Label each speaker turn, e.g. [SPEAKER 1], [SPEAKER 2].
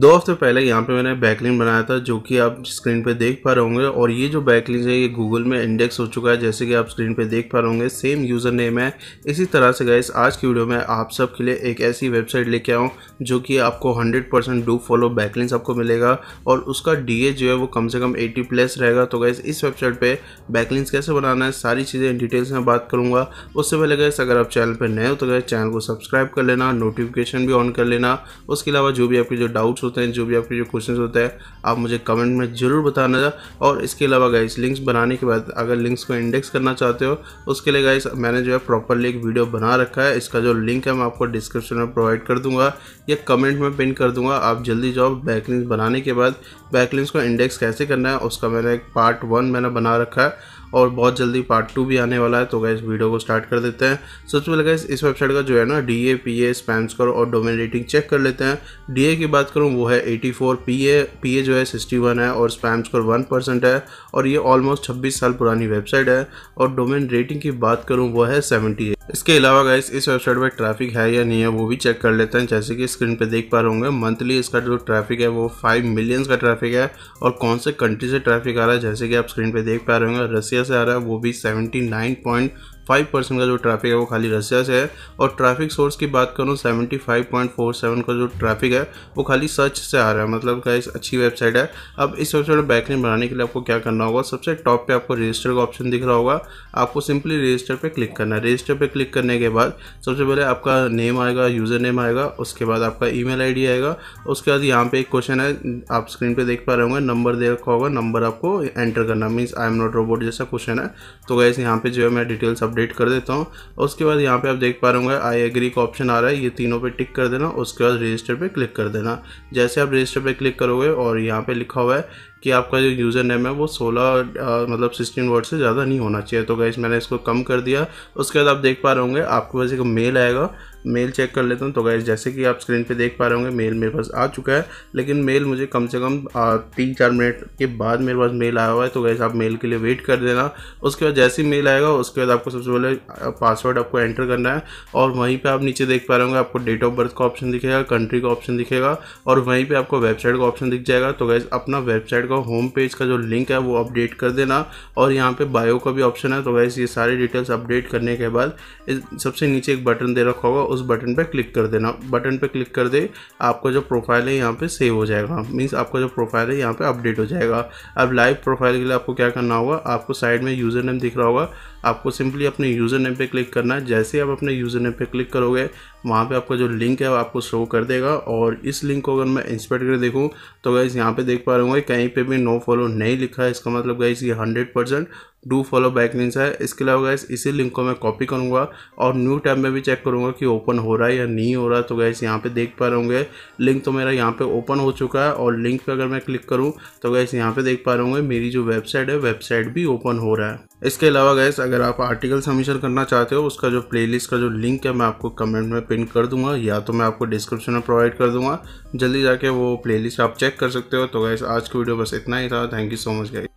[SPEAKER 1] दो हफ्ते पहले यहाँ पे मैंने बैकलिंग बनाया था जो कि आप स्क्रीन पे देख पा रहे होंगे और ये जो बैकलिंग है ये गूगल में इंडेक्स हो चुका है जैसे कि आप स्क्रीन पे देख पा रहे होंगे सेम यूज़र नेम है इसी तरह से गए आज की वीडियो में आप सब के लिए एक ऐसी वेबसाइट लेके आऊँ जो कि आपको hundred percent do follow backlinks आपको मिलेगा और उसका डी जो है वो कम से कम एटी प्लस रहेगा तो गए इस वेबसाइट पर बैकलिंग्स कैसे बनाना है सारी चीज़ें डिटेल्स में बात करूँगा उससे पहले गए अगर आप चैनल पर नए हो तो गए चैनल को सब्सक्राइब कर लेना नोटिफिकेशन भी ऑन कर लेना उसके अलावा जो भी आपके जो डाउट्स होते हैं जो भी आपके जो क्वेश्चन होते हैं आप मुझे कमेंट में ज़रूर बताना और इसके अलावा गाइस लिंक्स बनाने के बाद अगर लिंक्स को इंडेक्स करना चाहते हो उसके लिए गाइस मैंने जो है प्रॉपरली एक वीडियो बना रखा है इसका जो लिंक है मैं आपको डिस्क्रिप्शन में प्रोवाइड कर दूंगा या कमेंट में पिन कर दूंगा आप जल्दी जाओ बैकलिंग्स बनाने के बाद बैकलिंग्स को इंडेक्स कैसे करना है उसका मैंने एक पार्ट वन मैंने बना रखा है और बहुत जल्दी पार्ट टू भी आने वाला है तो गैस वीडियो को स्टार्ट कर देते हैं सबसे पहले गैस इस वेबसाइट का जो है ना D A P A spam score और डोमेन रेटिंग चेक कर लेते हैं डी ए की बात करूँ वो है eighty four P A P A जो है सिक्सटी वन है और स्पैम स्कोर वन परसेंट है और ये ऑलमोस्ट छब्बीस साल पुरानी वेबसाइट है और डोमेन रेटिंग की बात करूँ वो है सेवेंटी इसके अलावा गाइस इस वेबसाइट पर ट्रैफिक है या नहीं है वो भी चेक कर लेते हैं जैसे कि स्क्रीन पे देख पा रहे होंगे मंथली इसका जो ट्रैफिक है वो फाइव मिलियंस का ट्रैफिक है और कौन से कंट्री से ट्रैफिक आ रहा है जैसे कि आप स्क्रीन पे देख पा रहे होंगे रसिया से आ रहा है वो भी seventy nine point five percent का जो ट्रैफिक है वो खाली रशिया से है और ट्रैफिक सोर्स की बात करूँ seventy five point four seven का जो ट्रैफिक है वो खाली सर्च से आ रहा है मतलब क्या अच्छी वेबसाइट है अब इस वेबसाइट में बैकलिंग बनाने के लिए आपको क्या करना होगा सबसे टॉप पर आपको रजिस्टर का ऑप्शन दिख रहा होगा आपको सिंपली रजिस्टर पर क्लिक करना है रजिस्टर पर क्लिक करने के बाद सबसे पहले आपका नेम आएगा यूज़र नेम आएगा उसके बाद आपका ई मेल आएगा उसके बाद यहाँ पे एक क्वेश्चन है आप स्क्रीन पर देख पा रहे होंगे नंबर दे रखा होगा नंबर आपको एंटर करना means I am not robot जैसा क्वेश्चन है तो गैस यहाँ पे जो है मैं डिटेल्स अब अपडेट कर देता हूँ उसके बाद यहाँ पे आप देख पा रहे होंगे आई एग्री का ऑप्शन आ रहा है ये तीनों पे टिक कर देना उसके बाद रजिस्टर पे क्लिक कर देना जैसे आप रजिस्टर पे क्लिक करोगे और यहाँ पे लिखा हुआ है कि आपका जो यूज़र नेम है वो 16 मतलब 16 वर्ड से ज़्यादा नहीं होना चाहिए तो गैस मैंने इसको कम कर दिया उसके बाद आप देख पा रहे होंगे आपके पास एक मेल आएगा मेल चेक कर लेता हूँ तो गैस जैसे कि आप स्क्रीन पे देख पा रहे होंगे मेल मेरे पास आ चुका है लेकिन मेल मुझे कम से कम तीन चार मिनट के बाद मेरे पास मेल आया हुआ है तो गैस आप मेल के लिए वेट कर देना उसके बाद जैसे ही मेल आएगा उसके बाद आपको सबसे पहले पासवर्ड आपको एंटर करना है और वहीं पर आप नीचे देख पा रहे होंगे आपको डेट ऑफ बर्थ का ऑप्शन दिखेगा कंट्री का ऑप्शन दिखेगा और वहीं पर आपको वेबसाइट का ऑप्शन दिख जाएगा तो गैस अपना वेबसाइट का होम पेज का जो लिंक है वो अपडेट कर देना और यहाँ पर बायो का भी ऑप्शन है तो गैस ये सारी डिटेल्स अपडेट करने के बाद सबसे नीचे एक बटन दे रखा होगा उस बटन पर क्लिक कर देना बटन पर क्लिक कर दे आपका जो प्रोफाइल है यहाँ पे सेव हो जाएगा मीन्स आपका जो प्रोफाइल है यहाँ पे अपडेट हो जाएगा अब लाइव प्रोफाइल के लिए आपको क्या करना होगा आपको साइड में यूज़र नेम दिख रहा होगा आपको सिंपली अपने यूज़र नेम पर क्लिक करना है जैसे आप अपने यूज़र नेम पर क्लिक करोगे वहाँ पे आपका जो लिंक है वो आपको शो कर देगा और इस लिंक को अगर मैं इंस्पेक्ट कर देखूँ तो गाइज़ यहाँ पे देख पा रहा हूँ कहीं पे भी नो फॉलो नहीं लिखा है इसका मतलब गाइज़ ये hundred percent do follow back links है इसके अलावा गैस इसी लिंक को मैं कॉपी करूँगा और न्यू टाइम में भी चेक करूँगा कि ओपन हो रहा है या नहीं हो रहा तो गैस यहाँ पर देख पा रहे लिंक तो मेरा यहाँ पर ओपन हो चुका है और लिंक पर अगर मैं क्लिक करूँ तो गैस यहाँ पे देख पा रहे तो तो मेरी जो वेबसाइट है वेबसाइट भी ओपन हो रहा है इसके अलावा गैस अगर आप आर्टिकल सबमिशन करना चाहते हो उसका जो प्लेलिस्ट का जो लिंक है मैं आपको कमेंट में पिन कर दूंगा या तो मैं आपको डिस्क्रिप्शन में प्रोवाइड कर दूंगा जल्दी जाके वो प्लेलिस्ट आप चेक कर सकते हो तो गैस आज की वीडियो बस इतना ही था thank you so much gas